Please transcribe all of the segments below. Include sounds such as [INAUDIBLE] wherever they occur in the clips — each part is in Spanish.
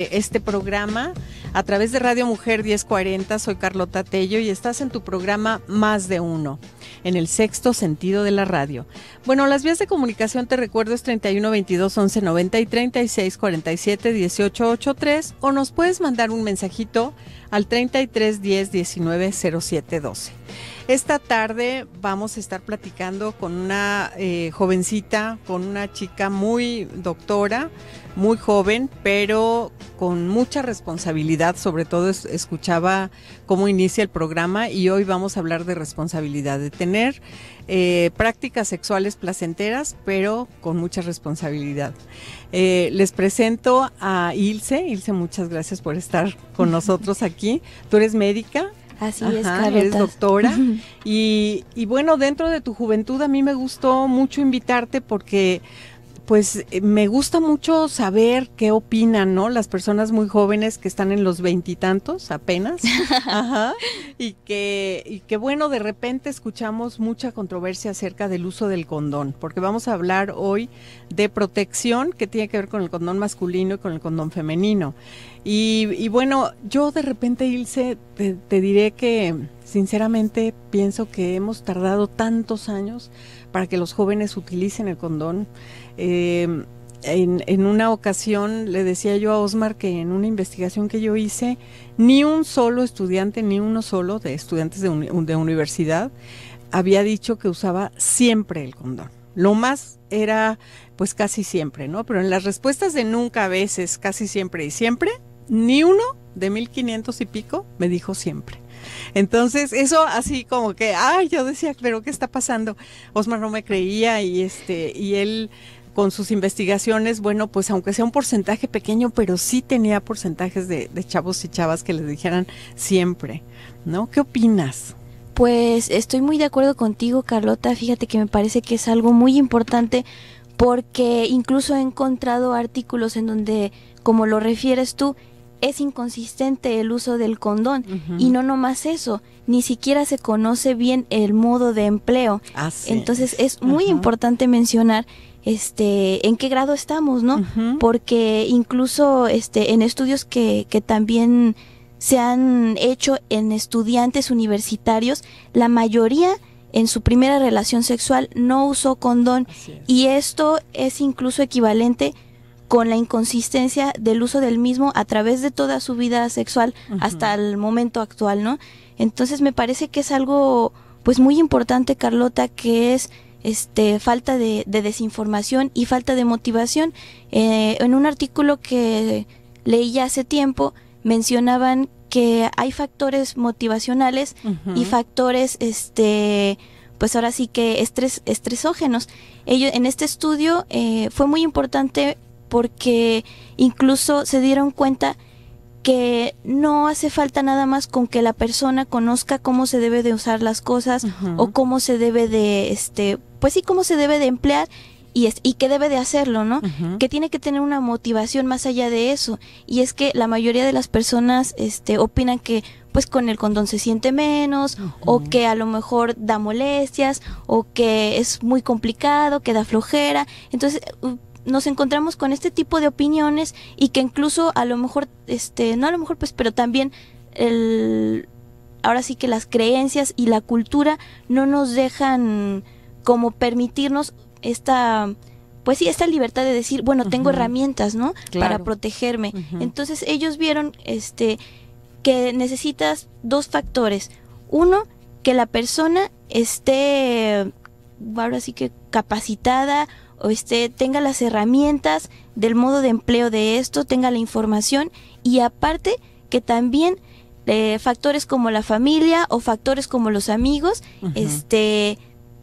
Eh, este programa a través de Radio Mujer 1040. Soy Carlota Tello y estás en tu programa Más de Uno en el sexto sentido de la radio. Bueno, las vías de comunicación te recuerdo es 31 22 11 90 y 36 47 18 83 o nos puedes mandar un mensajito al 33 10 19 07 12. Esta tarde vamos a estar platicando con una eh, jovencita, con una chica muy doctora, muy joven, pero con mucha responsabilidad. Sobre todo escuchaba cómo inicia el programa y hoy vamos a hablar de responsabilidad de tener eh, prácticas sexuales placenteras, pero con mucha responsabilidad. Eh, les presento a Ilse. Ilse, muchas gracias por estar con [LAUGHS] nosotros aquí. Tú eres médica, Así es, Eres doctora. y, y, bueno, dentro de tu juventud a mí me gustó mucho invitarte porque pues eh, me gusta mucho saber qué opinan, ¿no? Las personas muy jóvenes que están en los veintitantos apenas. [LAUGHS] y, que, y bueno, de repente escuchamos mucha controversia acerca del uso del condón, porque vamos a hablar hoy de protección que tiene que ver con el condón masculino y con el condón femenino. Y, bueno, yo de repente, Ilse, te diré que sinceramente pienso que hemos tardado tantos años para que los jóvenes utilicen el condón. Em, en, una ocasión le decía yo a Osmar que en una investigación que yo hice, ni un solo estudiante, ni uno solo de estudiantes de, universidad había dicho que usaba siempre el condón. Lo más era pues casi siempre, ¿no? Pero en las respuestas de nunca, a veces, casi siempre y siempre, ni uno de 1500 y pico me dijo siempre. Entonces, eso así como que, ay, yo decía, pero ¿qué está pasando? Osmar no me creía y este, y él con sus investigaciones, bueno, pues aunque sea un porcentaje pequeño, pero sí tenía porcentajes de, chavos y chavas que les dijeran siempre, ¿no? ¿Qué opinas? Pues estoy muy de acuerdo contigo, Carlota. Fíjate que me parece que es algo muy importante porque incluso he encontrado artículos en donde, como lo refieres tú, es inconsistente el uso del condón. Y no nomás eso, ni siquiera se conoce bien el modo de empleo. Ah, Entonces es, muy importante mencionar este en qué grado estamos, ¿no? Porque incluso este en estudios que, que también se han hecho en estudiantes universitarios, la mayoría en su primera relación sexual no usó condón. Y esto es incluso equivalente con la inconsistencia del uso del mismo a través de toda su vida sexual hasta el momento actual, ¿no? Entonces me parece que es algo pues muy importante, Carlota, que es este falta de, desinformación y falta de motivación. Eh, en un artículo que leí hace tiempo mencionaban que hay factores motivacionales y factores este pues ahora sí que estresógenos. Ellos, en este estudio eh, fue muy importante porque incluso se dieron cuenta que no hace falta nada más con que la persona conozca cómo se debe de usar las cosas o cómo se debe de este pues sí cómo se debe de emplear y, es, y que debe de hacerlo, ¿no? Que tiene que tener una motivación más allá de eso. Y es que la mayoría de las personas este, opinan que pues con el condón se siente menos o que a lo mejor da molestias o que es muy complicado, que da flojera. Entonces nos encontramos con este tipo de opiniones y que incluso a lo mejor, este, no a lo mejor pues, pero también el, ahora sí que las creencias y la cultura no nos dejan como permitirnos esta, pues sí, esta libertad de decir, bueno, tengo herramientas, ¿no? Para protegerme. Entonces ellos vieron, este, que necesitas dos factores. Uno, que la persona esté, ahora sí que capacitada este, tenga las herramientas del modo de empleo de esto, tenga la información y aparte que también eh, factores como la familia o factores como los amigos, este,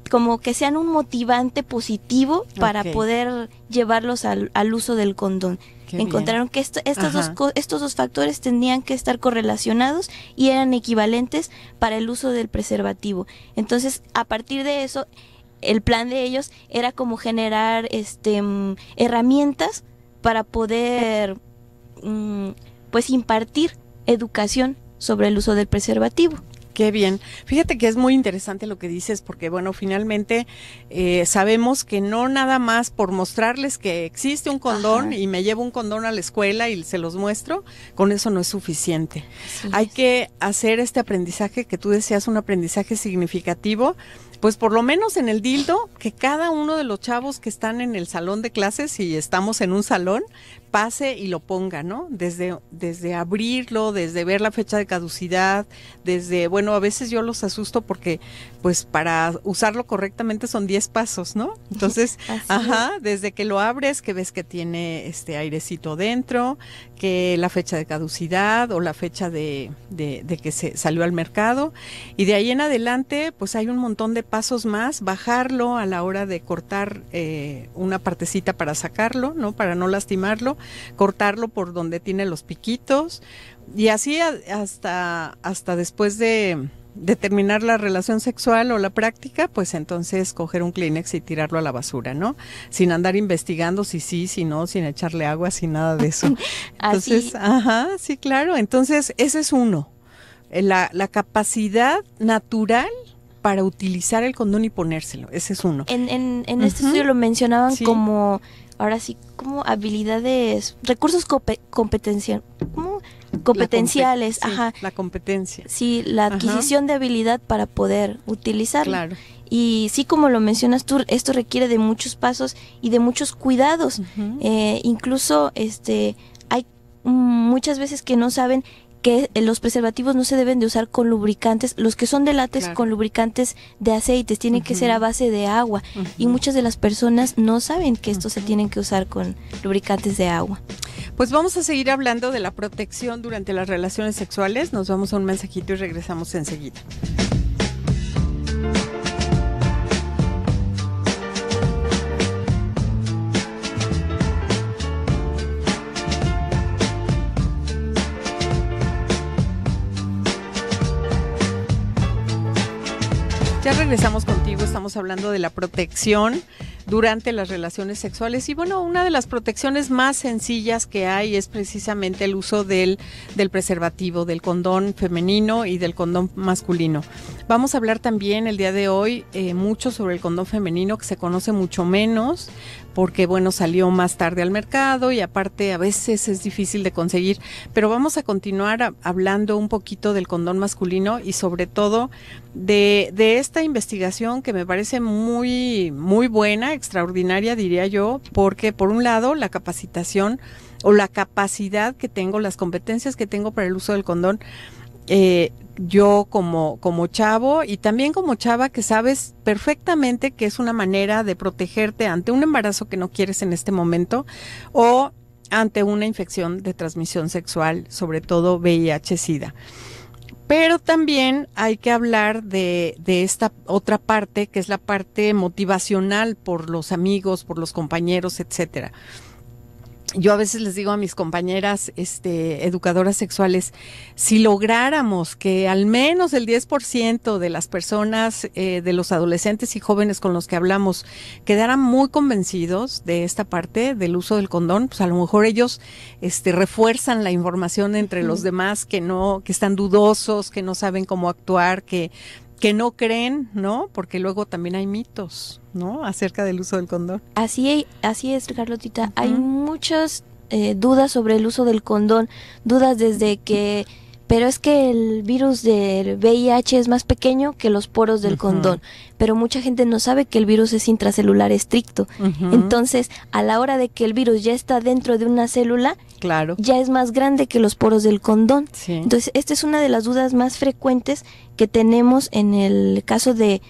como que sean un motivante positivo para poder llevarlos al, al, uso del condón. Encontraron que estos, dos, estos dos factores tenían que estar correlacionados y eran equivalentes para el uso del preservativo. Entonces, a partir de eso, el plan de ellos era como generar este mm, herramientas para poder mm, pues impartir educación sobre el uso del preservativo. Qué bien. Fíjate que es muy interesante lo que dices porque, bueno, finalmente eh, sabemos que no nada más por mostrarles que existe un condón y me llevo un condón a la escuela y se los muestro, con eso no es suficiente. Hay que hacer este aprendizaje que tú deseas un aprendizaje significativo pues por lo menos en el dildo, que cada uno de los chavos que están en el salón de clases, si estamos en un salón, pase y lo ponga, ¿no? Desde, desde abrirlo, desde ver la fecha de caducidad, desde, bueno, a veces yo los asusto porque, pues para usarlo correctamente son 10 pasos, ¿no? [LAUGHS] Entonces, ajá, desde que lo abres, que ves que tiene este airecito dentro, que la fecha de caducidad o la fecha de, de que se salió al mercado, y de ahí en adelante, pues hay un montón de pasos más, bajarlo a la hora de cortar eh, una partecita para sacarlo, ¿no? Para no lastimarlo, cortarlo por donde tiene los piquitos y así hasta, hasta después de, terminar la relación sexual o la práctica, pues entonces coger un Kleenex y tirarlo a la basura, ¿no? Sin andar investigando si sí, si no, sin echarle agua, sin nada de eso. [LAUGHS] Entonces, ajá, sí, claro. Entonces, ese es uno. Eh, la, la capacidad natural para utilizar el condón y ponérselo. Ese es uno. En, en, en este estudio lo mencionaban como, ahora sí, como habilidades, recursos competencia, competenciales. La ajá. la competencia. Sí, la adquisición de habilidad para poder utilizarlo. Y sí, como lo mencionas tú, esto requiere de muchos pasos y de muchos cuidados. Eh, incluso este, hay muchas veces que no saben que los preservativos no se deben de usar con lubricantes, los que son de látex con lubricantes de aceites, tienen que ser a base de agua y muchas de las personas no saben que estos se tienen que usar con lubricantes de agua. Pues vamos a seguir hablando de la protección durante las relaciones sexuales, nos vamos a un mensajito y regresamos enseguida. Ya regresamos contigo, estamos hablando de la protección durante las relaciones sexuales y bueno, una de las protecciones más sencillas que hay es precisamente el uso del, del preservativo, del condón femenino y del condón masculino. Vamos a hablar también el día de hoy eh, mucho sobre el condón femenino que se conoce mucho menos, porque bueno, salió más tarde al mercado y aparte a veces es difícil de conseguir, pero vamos a continuar hablando un poquito del condón masculino y sobre todo de, esta investigación que me parece muy, muy buena, extraordinaria diría yo, porque por un lado la capacitación o la capacidad que tengo, las competencias que tengo para el uso del condón, eh, yo como, como chavo y también como chava que sabes perfectamente que es una manera de protegerte ante un embarazo que no quieres en este momento o ante una infección de transmisión sexual, sobre todo VIH-Sida. Pero también hay que hablar de, de, esta otra parte, que es la parte motivacional por los amigos, por los compañeros, etcétera yo a veces les digo a mis compañeras este, educadoras sexuales, si lográramos que al menos el 10% de las personas, eh, de los adolescentes y jóvenes con los que hablamos, quedaran muy convencidos de esta parte del uso del condón, pues a lo mejor ellos este, refuerzan la información entre los demás que no, que están dudosos, que no saben cómo actuar, que que no creen, ¿no? Porque luego también hay mitos, ¿no? Acerca del uso del condón. Así, e, así es, Carlotita. Hay muchas eh, dudas sobre el uso del condón, dudas desde que... Pero es que el virus del VIH es más pequeño que los poros del condón. Pero mucha gente no sabe que el virus es intracelular estricto. Entonces, a la hora de que el virus ya está dentro de una célula, claro. ya es más grande que los poros del condón. Entonces, esta es una de las dudas más frecuentes que tenemos en el caso de,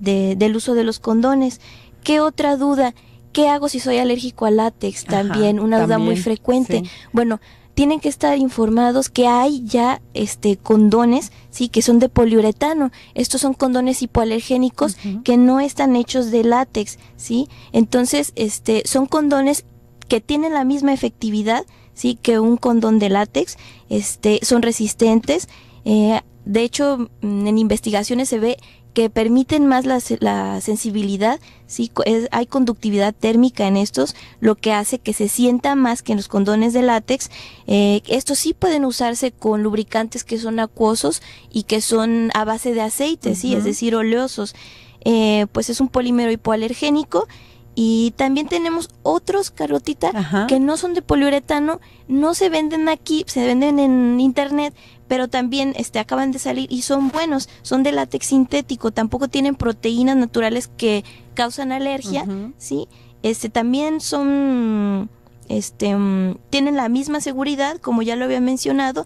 del uso de los condones. ¿Qué otra duda? ¿Qué hago si soy alérgico al látex? También una duda muy frecuente. Bueno, tienen que estar informados que hay ya este condones, sí, que son de poliuretano. Estos son condones hipoalergénicos que no están hechos de látex, ¿sí? Entonces, este son condones que tienen la misma efectividad, sí, que un condón de látex, este son resistentes eh, de hecho, mm, en investigaciones se ve que permiten más la, sensibilidad, sí, hay conductividad térmica en estos, lo que hace que se sienta más que en los condones de látex. Eh, estos sí pueden usarse con lubricantes que son acuosos y que son a base de aceite, sí, es decir, oleosos. Eh, pues es un polímero hipoalergénico y también tenemos otros carotitas que no son de poliuretano, no se venden aquí, se venden en internet, pero también este, acaban de salir y son buenos, son de látex sintético, tampoco tienen proteínas naturales que causan alergia, ¿sí? Este, también son, este, mm, tienen la misma seguridad, como ya lo había mencionado,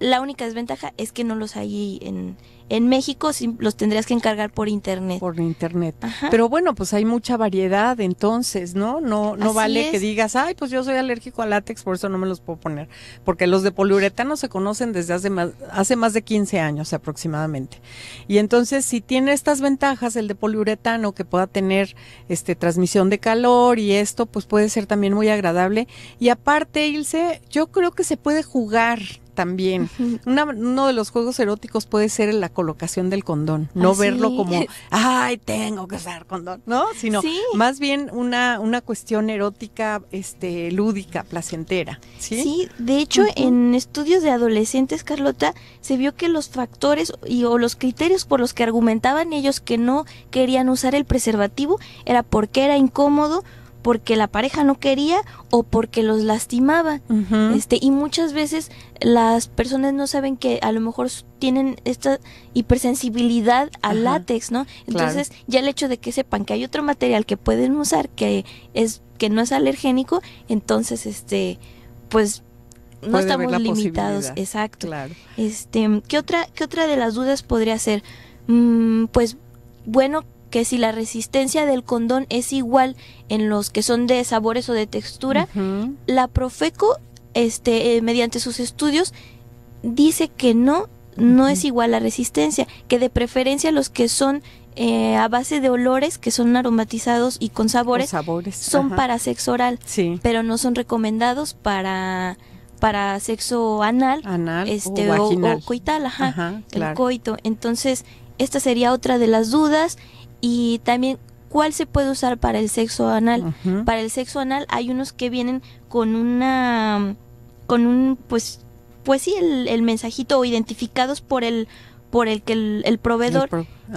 la única desventaja es que no los hay en, en México los tendrías que encargar por internet. Por internet. Pero bueno, pues hay mucha variedad entonces, ¿no? No, no vale que digas, ay, pues yo soy alérgico al látex, por eso no me los puedo poner. Porque los de poliuretano se conocen desde hace más, hace más de 15 años aproximadamente. Y entonces, si tiene estas ventajas, el de poliuretano, que pueda tener este transmisión de calor y esto, pues puede ser también muy agradable. Y aparte, Ilse, yo creo que se puede jugar, también. uno de los juegos eróticos puede ser la colocación del condón, no verlo como, ay, tengo que usar condón, ¿no? Sino más bien una, una cuestión erótica, este, lúdica, placentera. Sí, de hecho, en estudios de adolescentes, Carlota, se vio que los factores y, o los criterios por los que argumentaban ellos que no querían usar el preservativo era porque era incómodo, porque la pareja no quería o porque los lastimaba. Este, y muchas veces las personas no saben que a lo mejor tienen esta hipersensibilidad al látex, ¿no? Entonces, ya el hecho de que sepan que hay otro material que pueden usar que es que no es alergénico, entonces este pues no estamos limitados, exacto. Este, ¿qué otra qué otra de las dudas podría ser? Mm, pues bueno, que si la resistencia del condón es igual en los que son de sabores o de textura, la Profeco, este, eh, mediante sus estudios, dice que no, no es igual la resistencia, que de preferencia los que son eh, a base de olores que son aromatizados y con sabores, son para sexo oral, pero no son recomendados para para sexo anal, este, o, coital, ajá, el coito. Entonces, esta sería otra de las dudas y también cuál se puede usar para el sexo anal. Para el sexo anal hay unos que vienen con una con un pues pues sí el, mensajito identificados por el por el que el, proveedor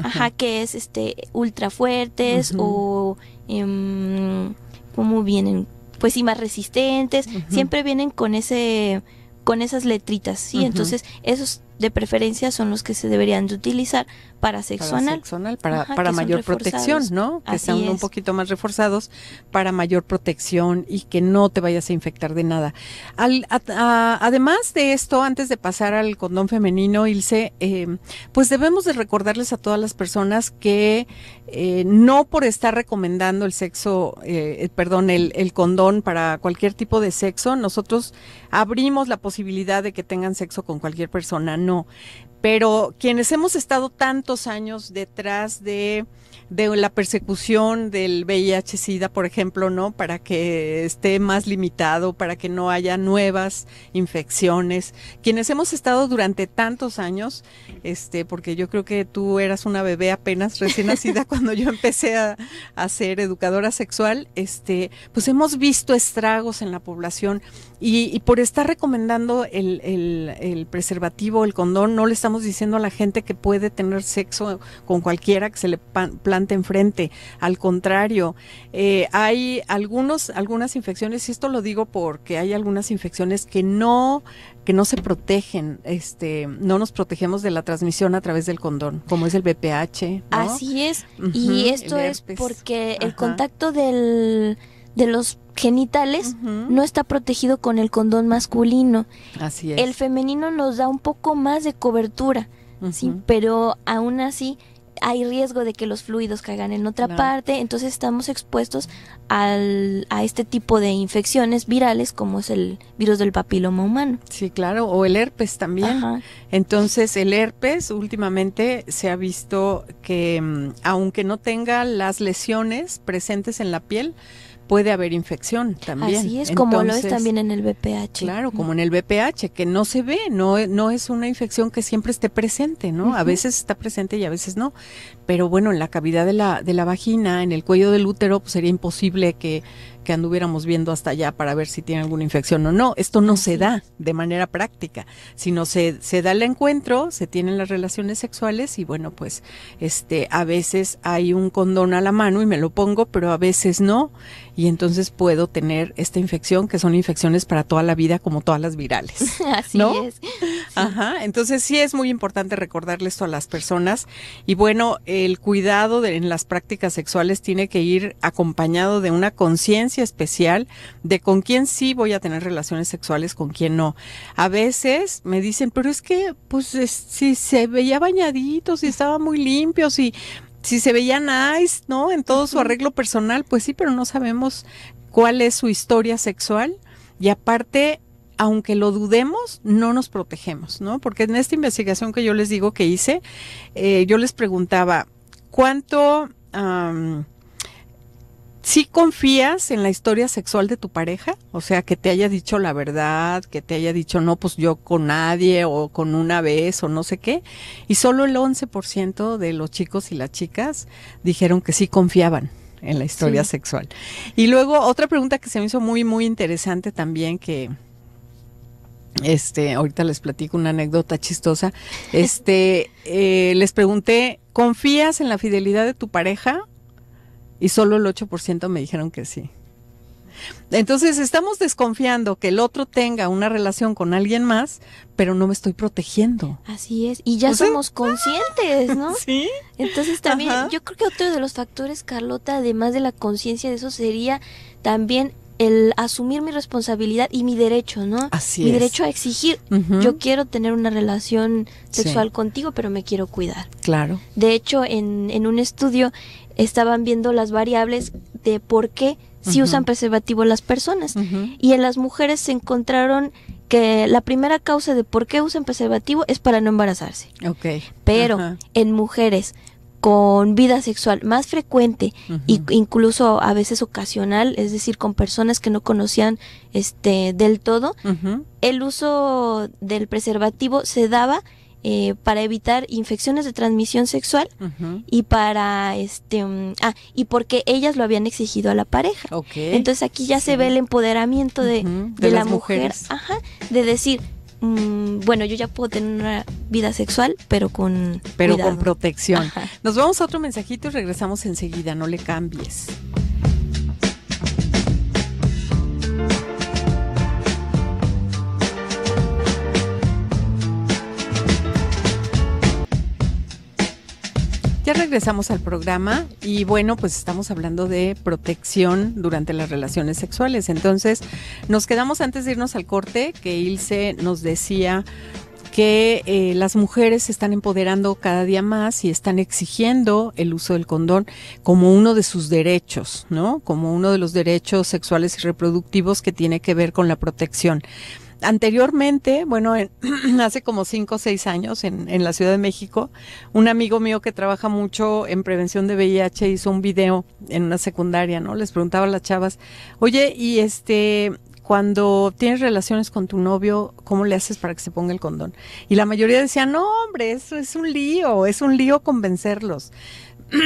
ajá. que es este ultra fuertes o em, cómo vienen pues sí más resistentes siempre vienen con ese con esas letritas sí entonces esos de preferencia son los que se deberían de utilizar para sexo para anal. para, mayor protección, ¿no? Que sean un poquito más reforzados para mayor protección y que no te vayas a infectar de nada. además de esto, antes de pasar al condón femenino, Ilse, eh, pues debemos de recordarles a todas las personas que eh, no por estar recomendando el sexo, eh, eh, perdón, el, el condón para cualquier tipo de sexo, nosotros abrimos la posibilidad de que tengan sexo con cualquier persona no. Pero quienes hemos estado tantos años detrás de, la persecución del VIH-Sida, por ejemplo, ¿no? Para que esté más limitado, para que no haya nuevas infecciones. Quienes hemos estado durante tantos años, este, porque yo creo que tú eras una bebé apenas recién nacida [LAUGHS] cuando yo empecé a, ser educadora sexual, este, pues hemos visto estragos en la población y, por estar recomendando el, el, el, preservativo, el condón, no le estamos diciendo a la gente que puede tener sexo con cualquiera que se le plante enfrente. Al contrario, eh, hay algunos, algunas infecciones, y esto lo digo porque hay algunas infecciones que no, que no se protegen, este, no nos protegemos de la transmisión a través del condón, como es el BPH. Así es, y esto es porque el contacto del de los genitales no está protegido con el condón masculino. Así es. El femenino nos da un poco más de cobertura, ¿sí? pero aún así hay riesgo de que los fluidos caigan en otra parte, entonces estamos expuestos al, a este tipo de infecciones virales como es el virus del papiloma humano. Sí, claro, o el herpes también. Entonces el herpes últimamente se ha visto que mm, aunque no tenga las lesiones presentes en la piel, puede haber infección también. Así es, como lo es también en el BPH. Claro, como en el VPH, que no se ve, no, no es una infección que siempre esté presente, ¿no? A veces está presente y a veces no. Pero bueno, en la cavidad de la, de la vagina, en el cuello del útero, pues sería imposible que que anduviéramos viendo hasta allá para ver si tiene alguna infección o no. Esto no se da de manera práctica, sino se, se da el encuentro, se tienen las relaciones sexuales y bueno, pues este, a veces hay un condón a la mano y me lo pongo, pero a veces no. Y entonces puedo tener esta infección, que son infecciones para toda la vida, como todas las virales. [LAUGHS] Así es. Ajá. Entonces sí es muy importante recordarle esto a las personas. Y bueno, el cuidado en las prácticas sexuales tiene que ir acompañado de una conciencia especial de con quién sí voy a tener relaciones sexuales, con quién no. A veces me dicen, pero es que, pues, si se veía bañadito, si estaba muy limpio, si, si se veía nice, ¿no? En todo su arreglo personal, pues sí, pero no sabemos cuál es su historia sexual. Y aparte, aunque lo dudemos, no nos protegemos, ¿no? Porque en esta investigación que yo les digo que hice, eh, yo les preguntaba, ¿cuánto si confías en la historia sexual de tu pareja, o sea, que te haya dicho la verdad, que te haya dicho no, pues yo con nadie o con una vez o no sé qué, y solo el 11% de los chicos y las chicas dijeron que sí confiaban en la historia sexual. Y luego otra pregunta que se me hizo muy, muy interesante también que... Este, ahorita les platico una anécdota chistosa. [LAUGHS] Este, eh, les pregunté, ¿confías en la fidelidad de tu pareja y solo el 8% me dijeron que sí. Entonces estamos desconfiando que el otro tenga una relación con alguien más, pero no me estoy protegiendo. Así es, y ya somos conscientes, ¿no? [LAUGHS] Sí. Entonces también yo creo que otro de los factores, Carlota, además de la conciencia de eso, sería también el asumir mi responsabilidad y mi derecho, ¿no? Así mi derecho a exigir, yo quiero tener una relación sexual contigo, pero me quiero cuidar. Claro. De hecho, en, en un estudio estaban viendo las variables de por qué si usan preservativo las personas. Y en las mujeres se encontraron que la primera causa de por qué usan preservativo es para no embarazarse. ok Pero en mujeres con vida sexual más frecuente incluso a veces ocasional, es decir, con personas que no conocían este del todo, el uso del preservativo se daba eh, para evitar infecciones de transmisión sexual y para este mm, ah, y porque ellas lo habían exigido a la pareja entonces aquí ya se ve el empoderamiento de, la mujer de decir Mm, bueno, yo ya puedo tener una vida sexual, pero con... Pero con protección. Nos vamos a otro mensajito y regresamos enseguida, no le cambies. Ya regresamos al programa y bueno, pues estamos hablando de protección durante las relaciones sexuales. Entonces, nos quedamos antes de irnos al corte que Ilse nos decía que eh, las mujeres se están empoderando cada día más y están exigiendo el uso del condón como uno de sus derechos, ¿no? Como uno de los derechos sexuales y reproductivos que tiene que ver con la protección. Anteriormente, bueno, [CLEARS THROAT] hace como cinco o seis años en, en la Ciudad de México, un amigo mío que trabaja mucho en prevención de VIH hizo un video en una secundaria, ¿no? Les preguntaba a las chavas, oye, y este, cuando tienes relaciones con tu novio, ¿cómo le haces para que se ponga el condón? Y la mayoría decía, no, hombre, eso es un lío, es un lío convencerlos.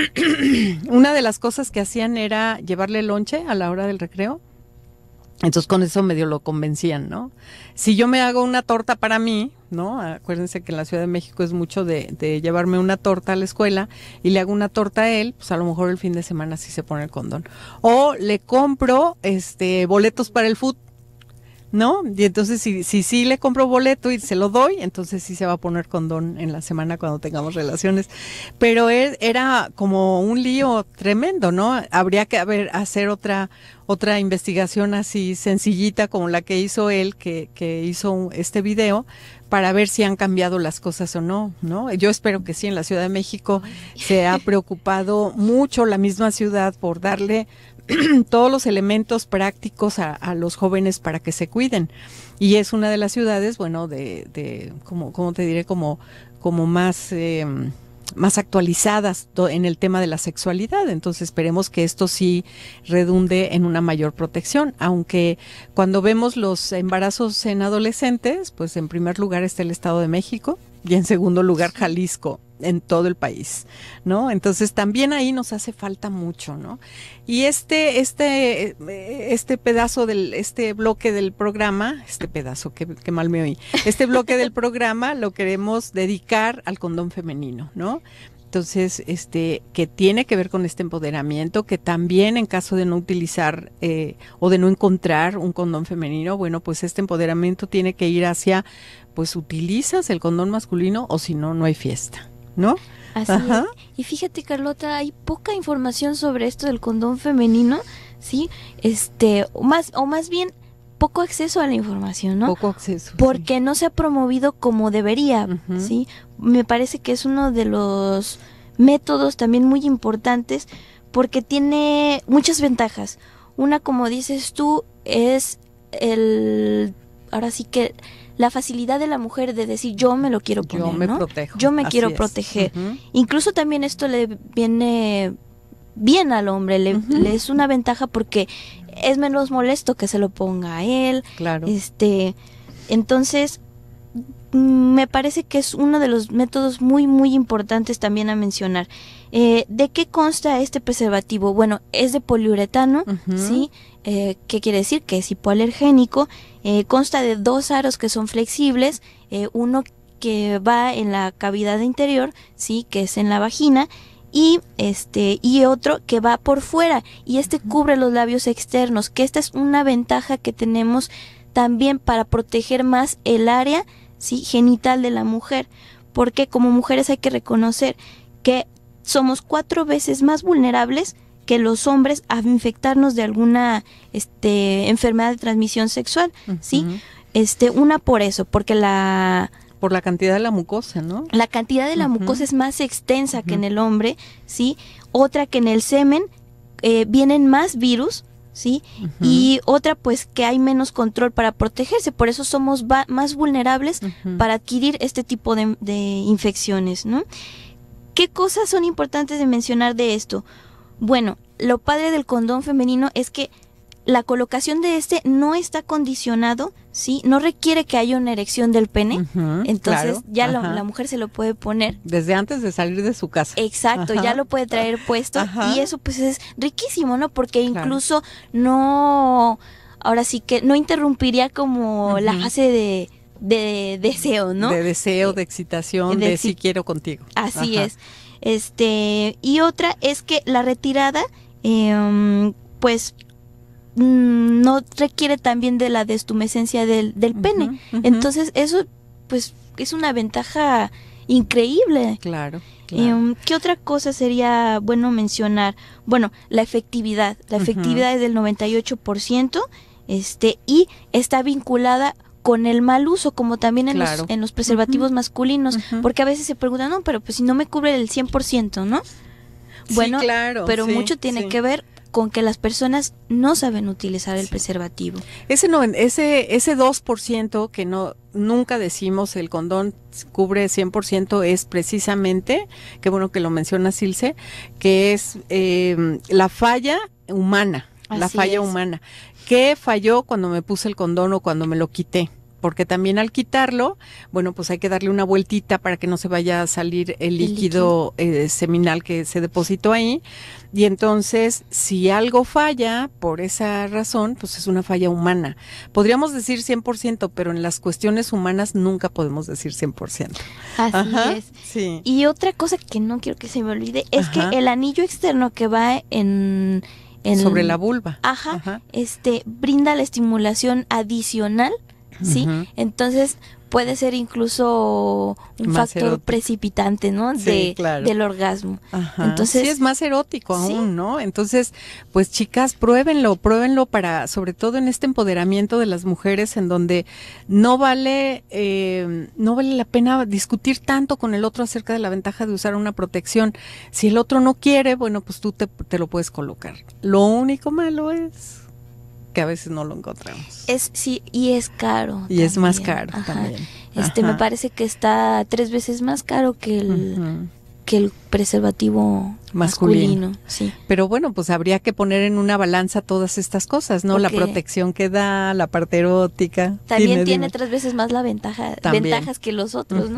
[CLEARS THROAT] Una de las cosas que hacían era llevarle lonche a la hora del recreo entonces con eso medio lo convencían, ¿no? Si yo me hago una torta para mí, ¿no? Acuérdense que en la Ciudad de México es mucho de, llevarme una torta a la escuela y le hago una torta a él, pues a lo mejor el fin de semana sí se pone el condón. O le compro este boletos para el fútbol ¿no? Y entonces si sí si, le compro boleto y se lo doy, entonces sí se va a poner condón en la semana cuando tengamos relaciones. Pero es, era como un lío tremendo, ¿no? Habría que haber, hacer otra otra investigación así sencillita como la que hizo él, que, que hizo este video, para ver si han cambiado las cosas o no, ¿no? Yo espero que sí, en la Ciudad de México se ha [LAUGHS] preocupado mucho la misma ciudad por darle [CLEARS THROAT] todos los elementos prácticos a, los jóvenes para que se cuiden. Y es una de las ciudades, bueno, de, como, te diré, como, como más... Eh, más actualizadas en el tema de la sexualidad. Entonces esperemos que esto sí redunde en una mayor protección, aunque cuando vemos los embarazos en adolescentes, pues en primer lugar está el Estado de México y en segundo lugar Jalisco en todo el país, ¿no? Entonces también ahí nos hace falta mucho, ¿no? Y este, este, eh, este pedazo del, este bloque del programa, este pedazo, que, mal me oí, este bloque del programa lo queremos dedicar al condón femenino, ¿no? Entonces, este, que tiene que ver con este empoderamiento, que también en caso de no utilizar eh, o de no encontrar un condón femenino, bueno, pues este empoderamiento tiene que ir hacia, pues utilizas el condón masculino o si no, no hay fiesta. ¿no? Así Y fíjate, Carlota, hay poca información sobre esto del condón femenino, ¿sí? Este, o más, o más bien poco acceso a la información, ¿no? Poco acceso. Porque no se ha promovido como debería, ¿sí? Me parece que es uno de los métodos también muy importantes porque tiene muchas ventajas. Una, como dices tú, es el, ahora sí que la facilidad de la mujer de decir yo me lo quiero poner, yo me quiero proteger. Incluso también esto le viene bien al hombre, le, es una ventaja porque es menos molesto que se lo ponga a él. Claro. Este, entonces mm, me parece que es uno de los métodos muy muy importantes también a mencionar. Eh, ¿De qué consta este preservativo? Bueno, es de poliuretano, ¿sí? Eh, ¿Qué quiere decir? Que es hipoalergénico. Eh, consta de dos aros que son flexibles, uno que va en la cavidad interior, ¿sí? Que es en la vagina. Y este y otro que va por fuera y este cubre los labios externos que esta es una ventaja que tenemos también para proteger más el área ¿sí? genital de la mujer porque como mujeres hay que reconocer que somos cuatro veces más vulnerables que los hombres a infectarnos de alguna este, enfermedad de transmisión sexual, Este, una por eso, porque la... Por la cantidad de la mucosa, ¿no? La cantidad de la mucosa es más extensa que en el hombre, ¿sí? Otra que en el semen eh, vienen más virus, ¿sí? Y otra, pues que hay menos control para protegerse, por eso somos más vulnerables para adquirir este tipo de, de infecciones, ¿no? ¿Qué cosas son importantes de mencionar de esto? Bueno, lo padre del condón femenino es que la colocación de este no está condicionado, ¿sí? No requiere que haya una erección del pene. entonces ya la mujer se lo puede poner. Desde antes de salir de su casa. Exacto, ya lo puede traer puesto. Y eso pues es riquísimo, ¿no? Porque incluso no... Ahora sí que no interrumpiría como la fase de de deseo, ¿no? De deseo, eh, de excitación, de, si quiero contigo. Así es. Este, y otra es que la retirada, em, pues mm, no requiere también de la destumescencia del, del pene. Entonces, eso, pues, es una ventaja increíble. Em, claro. ¿Qué otra cosa sería bueno mencionar? Bueno, la efectividad. La efectividad es del 98%, este, y está vinculada con el mal uso, como también en, los, en los, preservativos masculinos, porque a veces se preguntan, no, pero pues si no me cubre el 100%, ¿no? Bueno, pero mucho tiene que ver con que las personas no saben utilizar el preservativo. Ese no, ese ese 2% que no nunca decimos el condón cubre 100% es precisamente, qué bueno que lo menciona Silce, que es eh, la falla humana la falla humana. ¿Qué falló cuando me puse el condón o cuando me lo quité? porque también al quitarlo, bueno, pues hay que darle una vueltita para que no se vaya a salir el, líquido, eh, seminal que se depositó ahí. Y entonces, si algo falla por esa razón, pues es una falla humana. Podríamos decir 100%, pero en las cuestiones humanas nunca podemos decir 100%. Así es. Y otra cosa que no quiero que se me olvide es que el anillo externo que va en en, sobre la vulva. Ajá, ajá, Este brinda la estimulación adicional ¿sí? Entonces puede ser incluso un factor precipitante, ¿no? Del orgasmo. Entonces, sí, es más erótico aún, ¿no? Entonces, pues chicas, pruébenlo, pruébenlo para, sobre todo en este empoderamiento de las mujeres, en donde no vale, eh, no vale la pena discutir tanto con el otro acerca de la ventaja de usar una protección. Si el otro no quiere, bueno, pues tú te lo puedes colocar. Lo único malo es que a veces no lo encontramos. Es sí y es caro. Y es más caro también. Este me parece que está tres veces más caro que el, el preservativo masculino. sí. Pero bueno, pues habría que poner en una balanza todas estas cosas, ¿no? La protección que da, la parte erótica. También tiene tres veces más la ventaja, ventajas que los otros,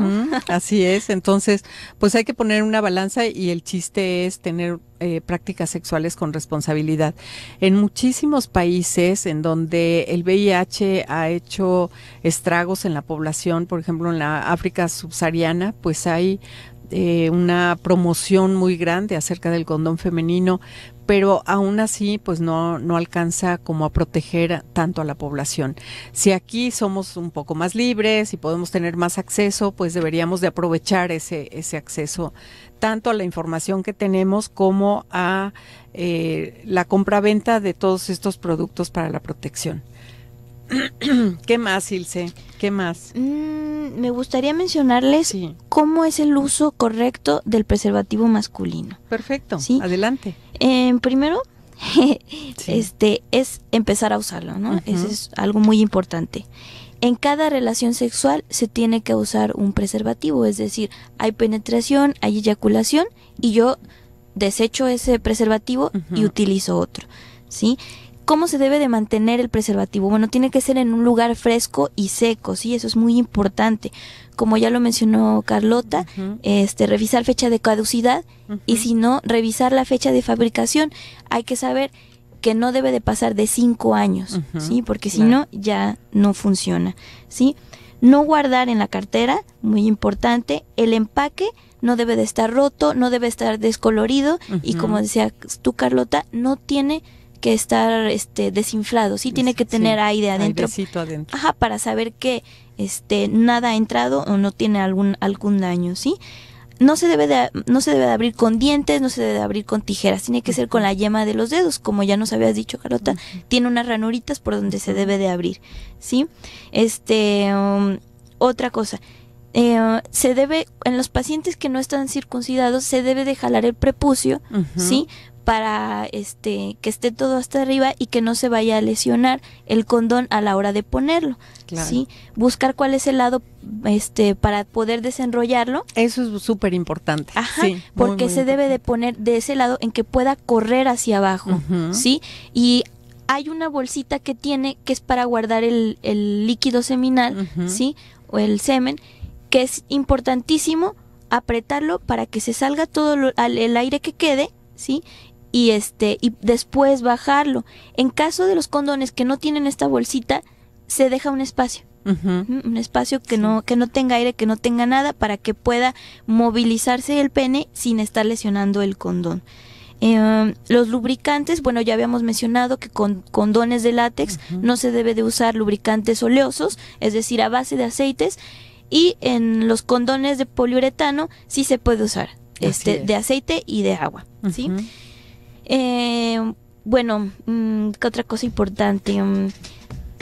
Así es, entonces, pues hay que poner en una balanza y el chiste es tener eh, prácticas sexuales con responsabilidad. En muchísimos países en donde el VIH ha hecho estragos en la población, por ejemplo en la África subsahariana, pues hay eh, una promoción muy grande acerca del condón femenino, pero aún así pues no, no alcanza como a proteger tanto a la población. Si aquí somos un poco más libres y podemos tener más acceso, pues deberíamos de aprovechar ese, ese acceso tanto a la información que tenemos como a eh, la compraventa de todos estos productos para la protección. [CLEARS THROAT] ¿Qué más, Ilse? ¿Qué más? Mm, me gustaría mencionarles cómo es el uso correcto del preservativo masculino. Perfecto. Adelante. Em, primero, [LAUGHS] este es empezar a usarlo, ¿no? Eso es algo muy importante. En cada relación sexual se tiene que usar un preservativo, es decir, hay penetración, hay eyaculación y yo desecho ese preservativo y utilizo otro, ¿sí? ¿Cómo se debe de mantener el preservativo? Bueno, tiene que ser en un lugar fresco y seco, sí, eso es muy importante. Como ya lo mencionó Carlota, este, revisar fecha de caducidad y si no, revisar la fecha de fabricación. Hay que saber que no debe de pasar de cinco años, ¿sí? Porque si no, ya no funciona, ¿sí? No guardar en la cartera, muy importante, el empaque no debe de estar roto, no debe estar descolorido y como decía tú Carlota, no tiene que estar este desinflado, sí tiene que tener aire adentro, Ajá, para saber que este nada ha entrado o no tiene algún algún daño, ¿sí? No se, debe de, no se debe de abrir con dientes, no se debe de abrir con tijeras, tiene que ser con la yema de los dedos, como ya nos habías dicho, Carota, tiene unas ranuritas por donde se debe de abrir, ¿sí? Este um, otra cosa, eh, se debe, en los pacientes que no están circuncidados, se debe de jalar el prepucio, ¿sí? para este que esté todo hasta arriba y que no se vaya a lesionar el condón a la hora de ponerlo sí buscar cuál es el lado este para poder desenrollarlo eso es súper importante sí, porque se debe de poner de ese lado en que pueda correr hacia abajo sí y hay una bolsita que tiene que es para guardar el, el líquido seminal sí o el semen que es importantísimo apretarlo para que se salga todo el aire que quede sí y este y después bajarlo. En caso de los condones que no tienen esta bolsita, se deja un espacio. un espacio que no que no tenga aire que no tenga nada para que pueda movilizarse el pene sin estar lesionando el condón em, los lubricantes, bueno, ya habíamos mencionado que con condones de látex no se debe de usar lubricantes oleosos, es decir, a base de aceites, y en los condones de poliuretano sí se puede usar, este, de aceite y de agua, ¿sí? Eh, bueno, mm, otra cosa importante? Mm,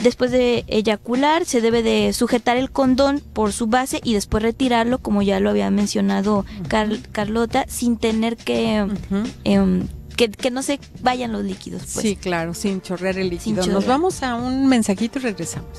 después de eyacular se debe de sujetar el condón por su base y después retirarlo, como ya lo había mencionado Carlota, sin tener em, que, que, no se vayan los líquidos. Pues. Sí, claro, sin chorrear el líquido. Nos vamos a un mensajito y regresamos.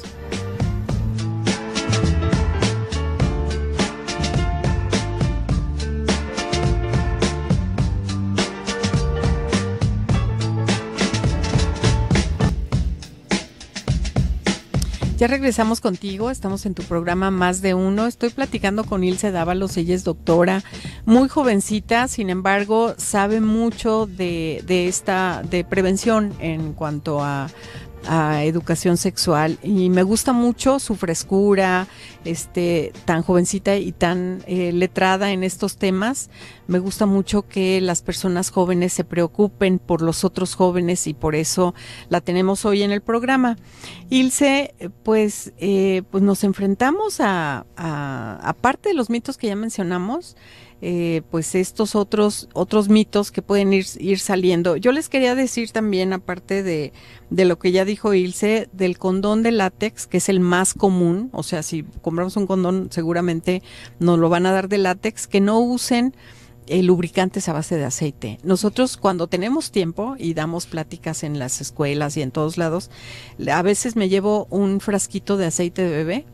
Ya regresamos contigo, estamos en tu programa Más de Uno. Estoy platicando con Ilse Dávalos, ella es doctora, muy jovencita, sin embargo, sabe mucho de, de esta, de prevención en cuanto a a educación sexual y me gusta mucho su frescura, este, tan jovencita y tan eh, letrada en estos temas. Me gusta mucho que las personas jóvenes se preocupen por los otros jóvenes y por eso la tenemos hoy en el programa. Ilse, pues, eh, pues nos enfrentamos a, aparte de los mitos que ya mencionamos. Eh, pues estos otros, otros mitos que pueden ir, ir saliendo. Yo les quería decir también, aparte de, de lo que ya dijo Ilse, del condón de látex, que es el más común, o sea, si compramos un condón seguramente nos lo van a dar de látex, que no usen eh, lubricantes a base de aceite. Nosotros cuando tenemos tiempo y damos pláticas en las escuelas y en todos lados, a veces me llevo un frasquito de aceite de bebé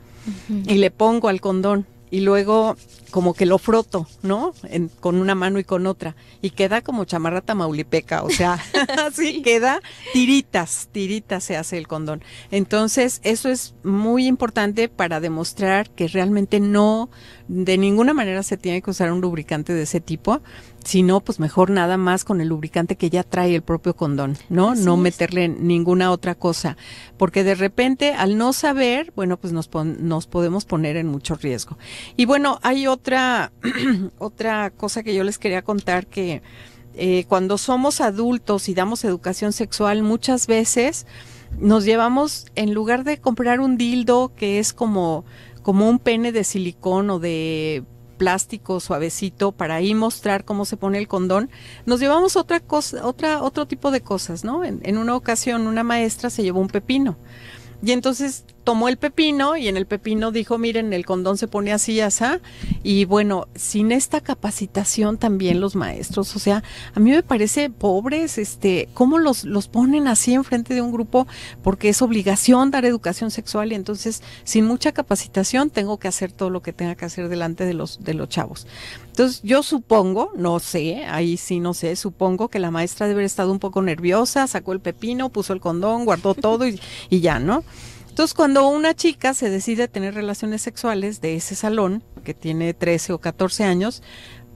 y le pongo al condón y luego como que lo froto, ¿no? con una mano y con otra. Y queda como chamarra tamaulipeca, o sea, así [LAUGHS] [LAUGHS] queda tiritas, tiritas se hace el condón. Entonces, eso es muy importante para demostrar que realmente no, de ninguna manera se tiene que usar un lubricante de ese tipo. Si no, pues mejor nada más con el lubricante que ya trae el propio condón, ¿no? no meterle ninguna otra cosa, porque de repente al no saber, bueno, pues nos, nos podemos poner en mucho riesgo. Y bueno, hay otra, [CLEARS THROAT] otra cosa que yo les quería contar que eh, cuando somos adultos y damos educación sexual, muchas veces nos llevamos, en lugar de comprar un dildo que es como, como un pene de silicón o de plástico suavecito para ahí mostrar cómo se pone el condón, nos llevamos otra cosa, otra, otro tipo de cosas, ¿no? En, en una ocasión una maestra se llevó un pepino y entonces tomó el pepino y en el pepino dijo, miren, el condón se pone así, así. Y bueno, sin esta capacitación también los maestros, o sea, a mí me parece pobres, este, cómo los, los ponen así enfrente de un grupo, porque es obligación dar educación sexual y entonces sin mucha capacitación tengo que hacer todo lo que tenga que hacer delante de los, de los chavos. Entonces yo supongo, no sé, ahí sí no sé, supongo que la maestra debe haber estado un poco nerviosa, sacó el pepino, puso el condón, guardó todo y, y ya, ¿no? Entonces, cuando una chica se decide a tener relaciones sexuales de ese salón, que tiene 13 o 14 años,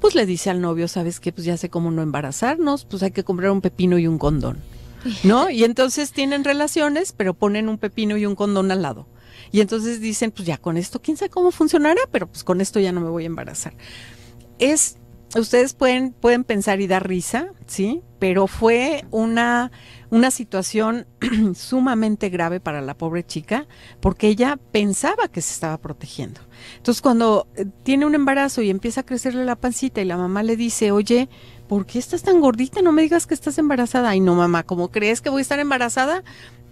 pues le dice al novio, ¿sabes qué? Pues ya sé cómo no embarazarnos, pues hay que comprar un pepino y un condón. ¿No? [LAUGHS] Y entonces tienen relaciones, pero ponen un pepino y un condón al lado. Y entonces dicen, pues ya con esto, quién sabe cómo funcionará, pero pues con esto ya no me voy a embarazar. Es ustedes pueden, pueden pensar y dar risa, ¿sí? Pero fue una, una situación [CLEARS THROAT] sumamente grave para la pobre chica porque ella pensaba que se estaba protegiendo. Entonces, cuando eh, tiene un embarazo y empieza a crecerle la pancita y la mamá le dice, oye, ¿por qué estás tan gordita? No me digas que estás embarazada. Ay, no, mamá, ¿cómo crees que voy a estar embarazada?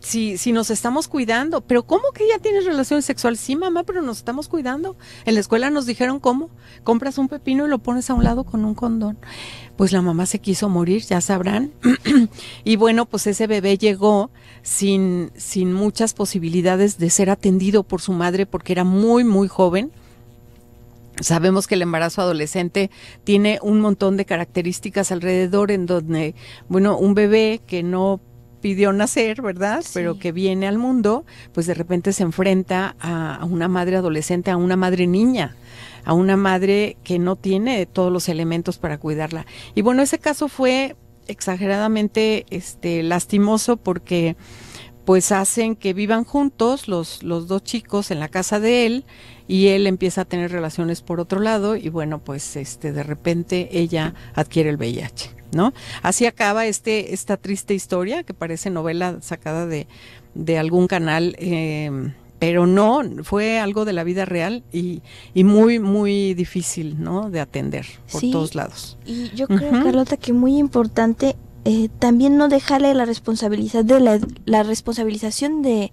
si, si nos estamos cuidando. Pero ¿cómo que ya tienes relaciones sexuales? Sí, mamá, pero nos estamos cuidando. En la escuela nos dijeron cómo. Compras un pepino y lo pones a un lado con un condón. Pues la mamá se quiso morir, ya sabrán. [CLEARS THROAT] y bueno, pues ese bebé llegó sin, sin muchas posibilidades de ser atendido por su madre porque era muy, muy joven. Sabemos que el embarazo adolescente tiene un montón de características alrededor en donde, bueno, un bebé que no pidió nacer, ¿verdad? Pero que viene al mundo, pues de repente se enfrenta a, una madre adolescente, a una madre niña, a una madre que no tiene todos los elementos para cuidarla. Y bueno, ese caso fue exageradamente este, lastimoso porque pues hacen que vivan juntos los, los dos chicos en la casa de él y él empieza a tener relaciones por otro lado y bueno, pues este de repente ella adquiere el VIH, ¿no? Así acaba este esta triste historia que parece novela sacada de, algún canal em, pero no, fue algo de la vida real y, muy, muy difícil, ¿no? De atender por todos lados. Y yo creo, Carlota, que muy importante eh, también no dejarle la responsabilidad de la responsabilización de,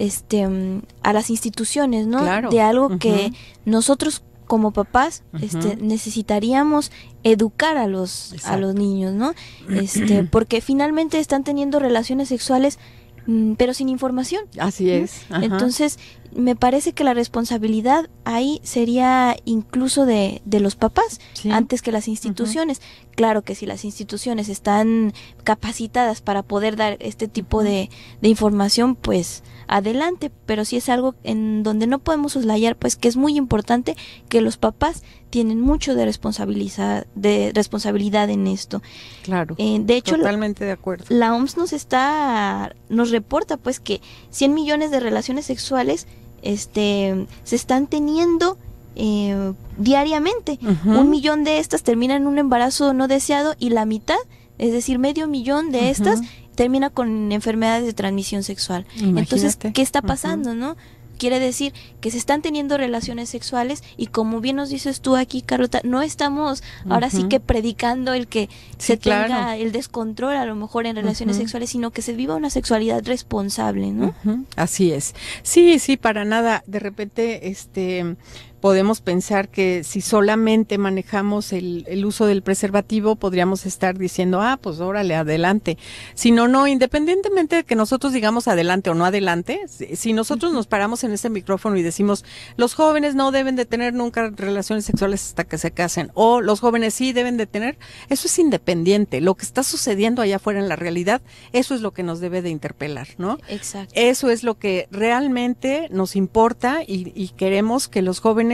este, mm, a las instituciones, ¿no? De algo que nosotros como papás este, necesitaríamos educar a los, a los niños, ¿no? Este, [CLEARS THROAT] porque finalmente están teniendo relaciones sexuales mm, pero sin información. Así es. Entonces, me parece que la responsabilidad ahí sería incluso de, de los papás antes que las instituciones. Claro que si las instituciones están capacitadas para poder dar este tipo de, información, pues adelante, pero si es algo en donde no podemos soslayar, pues que es muy importante que los papás tienen mucho de, responsabilidad, de responsabilidad en esto. Claro. Eh, de hecho, totalmente de acuerdo. La OMS nos está, nos reporta pues que 100 millones de relaciones sexuales este, se están teniendo eh, diariamente. Un millón de estas terminan en un embarazo no deseado y la mitad, es decir, medio millón de estas, termina con enfermedades de transmisión sexual. Entonces, ¿qué está pasando, no? quiere decir que se están teniendo relaciones sexuales y como bien nos dices tú aquí, Carlota, no estamos ahora sí que predicando el que se tenga el descontrol a lo mejor en relaciones sexuales, sino que se viva una sexualidad responsable, ¿no? Así es. Sí, sí, para nada. De repente, este, podemos pensar que si solamente manejamos el, uso del preservativo, podríamos estar diciendo, ah, pues órale, adelante. Si no, no, independientemente de que nosotros digamos adelante o no adelante, si nosotros nos paramos en este micrófono y decimos, los jóvenes no deben de tener nunca relaciones sexuales hasta que se casen, o los jóvenes sí deben de tener, eso es independiente. Lo que está sucediendo allá afuera en la realidad, eso es lo que nos debe de interpelar, ¿no? Exacto. Eso es lo que realmente nos importa y queremos que los jóvenes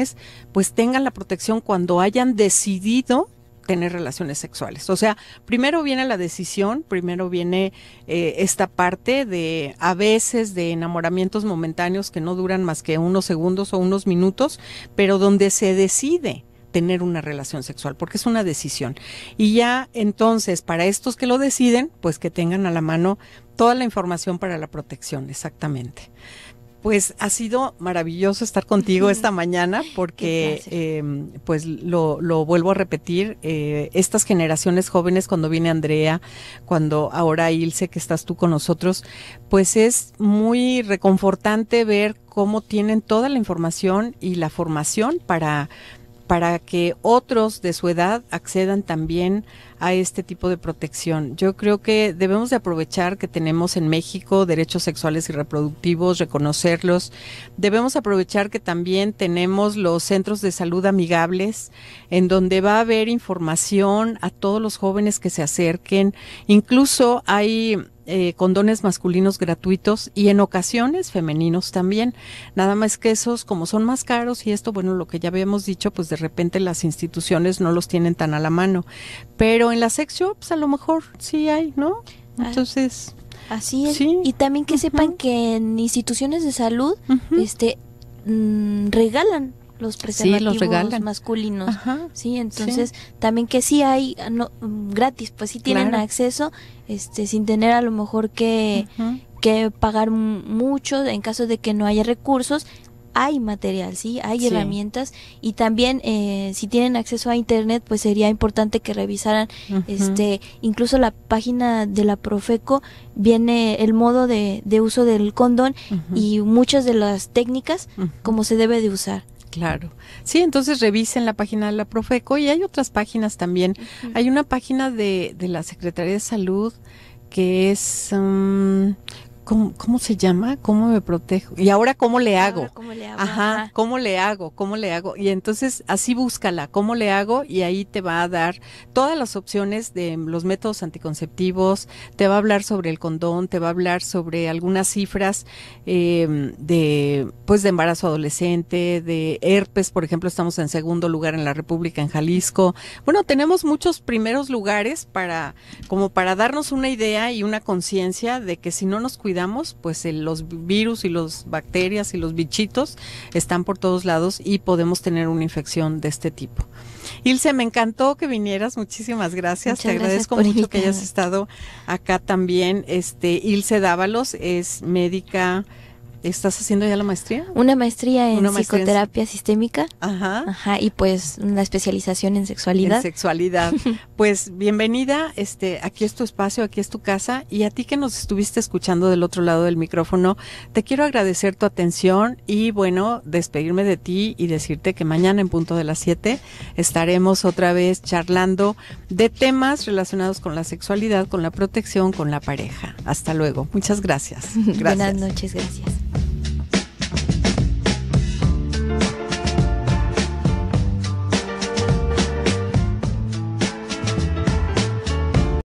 pues tengan la protección cuando hayan decidido tener relaciones sexuales. O sea, primero viene la decisión, primero viene eh, esta parte de a veces de enamoramientos momentáneos que no duran más que unos segundos o unos minutos, pero donde se decide tener una relación sexual, porque es una decisión. Y ya entonces, para estos que lo deciden, pues que tengan a la mano toda la información para la protección, exactamente. Pues ha sido maravilloso estar contigo esta mañana porque, em, pues lo, vuelvo a repetir, eh, estas generaciones jóvenes, cuando viene Andrea, cuando ahora Ilse, que estás tú con nosotros, pues es muy reconfortante ver cómo tienen toda la información y la formación para para que otros de su edad accedan también a este tipo de protección. Yo creo que debemos de aprovechar que tenemos en México derechos sexuales y reproductivos, reconocerlos. Debemos aprovechar que también tenemos los centros de salud amigables en donde va a haber información a todos los jóvenes que se acerquen. Incluso hay eh, condones masculinos gratuitos y en ocasiones femeninos también. Nada más que esos, como son más caros y esto, bueno, lo que ya habíamos dicho, pues de repente las instituciones no los tienen tan a la mano. Pero en las sex shops pues, a lo mejor sí hay, ¿no? Ah. Entonces... Así es. Y también que sepan que en instituciones de salud, este, mm, regalan los preservativos masculinos. sí, entonces también que sí hay gratis, pues sí tienen acceso, este, sin tener a lo mejor que, que pagar mucho en caso de que no haya recursos. Hay material, sí, hay herramientas y también eh, si tienen acceso a internet, pues sería importante que revisaran, este, incluso la página de la Profeco viene el modo de, uso del condón y muchas de las técnicas como se debe de usar. Claro. Sí, entonces revisen la página de la Profeco y hay otras páginas también. Hay una página de, de, la Secretaría de Salud que es mm, ¿cómo, se llama? ¿Cómo me protejo? ¿Y ahora cómo le hago? ¿cómo le hago? Ajá, ¿cómo le hago? ¿Cómo le hago? Y entonces así búscala, ¿cómo le hago? Y ahí te va a dar todas las opciones de los métodos anticonceptivos, te va a hablar sobre el condón, te va a hablar sobre algunas cifras em, de, pues, de embarazo adolescente, de herpes, por ejemplo, estamos en segundo lugar en la República, en Jalisco. Bueno, tenemos muchos primeros lugares para, como para darnos una idea y una conciencia de que si no nos cuidamos, pues los virus y las bacterias y los bichitos están por todos lados y podemos tener una infección de este tipo. Ilse, me encantó que vinieras, muchísimas gracias. Te agradezco mucho que hayas estado acá también. Este, Ilse Dávalos es médica ¿Estás haciendo ya la maestría? Una maestría en psicoterapia sistémica. Ajá. Ajá. Y pues una especialización en sexualidad. sexualidad. [LAUGHS] pues bienvenida, este, aquí es tu espacio, aquí es tu casa. Y a ti que nos estuviste escuchando del otro lado del micrófono, te quiero agradecer tu atención y bueno, despedirme de ti y decirte que mañana en punto de las 7 estaremos otra vez charlando de temas relacionados con la sexualidad, con la protección, con la pareja. Hasta luego. Muchas gracias. [LAUGHS] gracias. Buenas noches, gracias.